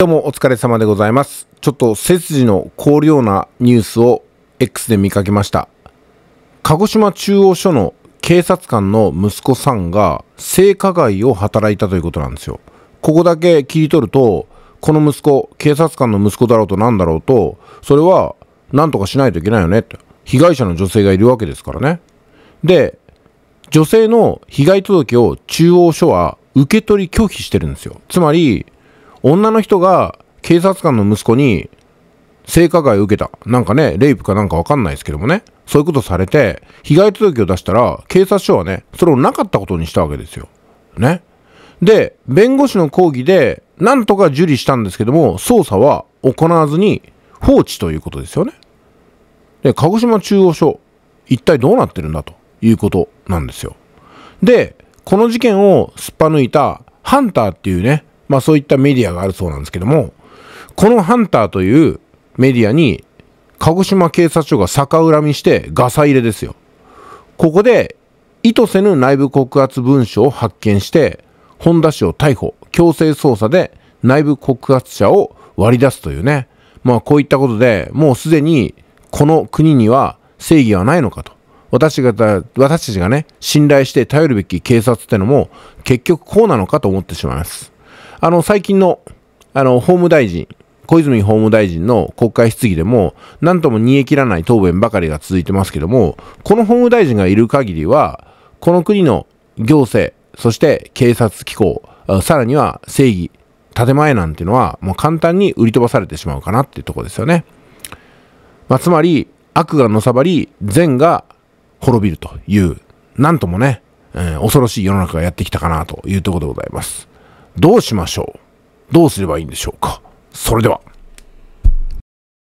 どうもお疲れ様でございます。ちょっと背筋の凍るようなニュースを X で見かけました。鹿児島中央署の警察官の息子さんが性加害を働いたということなんですよ。ここだけ切り取ると、この息子、警察官の息子だろうと何だろうと、それは何とかしないといけないよねと。被害者の女性がいるわけですからね。で、女性の被害届を中央署は受け取り拒否してるんですよ。つまり、女の人が警察官の息子に性加害を受けた。なんかね、レイプかなんかわかんないですけどもね。そういうことされて、被害届を出したら、警察署はね、それをなかったことにしたわけですよ。ね。で、弁護士の抗議で、なんとか受理したんですけども、捜査は行わずに放置ということですよね。で、鹿児島中央署、一体どうなってるんだということなんですよ。で、この事件をすっぱ抜いたハンターっていうね、まあそういったメディアがあるそうなんですけども、このハンターというメディアに、鹿児島警察署が逆恨みしてガサ入れですよ。ここで意図せぬ内部告発文書を発見して、本田氏を逮捕、強制捜査で内部告発者を割り出すというね。まあこういったことでもうすでにこの国には正義はないのかと。私が、私たちがね、信頼して頼るべき警察ってのも結局こうなのかと思ってしまいます。あの、最近の、あの、法務大臣、小泉法務大臣の国会質疑でも、なんとも煮え切らない答弁ばかりが続いてますけども、この法務大臣がいる限りは、この国の行政、そして警察機構、さらには正義、建前なんていうのは、もう簡単に売り飛ばされてしまうかなっていうとこですよね。まあ、つまり、悪がのさばり、善が滅びるという、なんともね、えー、恐ろしい世の中がやってきたかなというところでございます。どうしましょうどうすればいいんでしょうかそれでは。